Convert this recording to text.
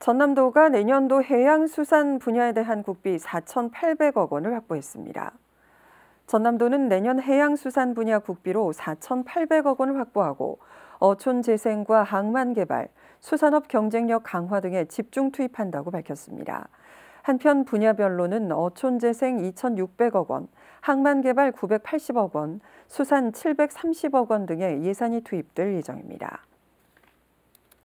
전남도가 내년도 해양수산 분야에 대한 국비 4,800억 원을 확보했습니다. 전남도는 내년 해양수산 분야 국비로 4,800억 원을 확보하고 어촌 재생과 항만 개발, 수산업 경쟁력 강화 등에 집중 투입한다고 밝혔습니다. 한편 분야별로는 어촌재생 2,600억 원, 항만개발 980억 원, 수산 730억 원 등의 예산이 투입될 예정입니다.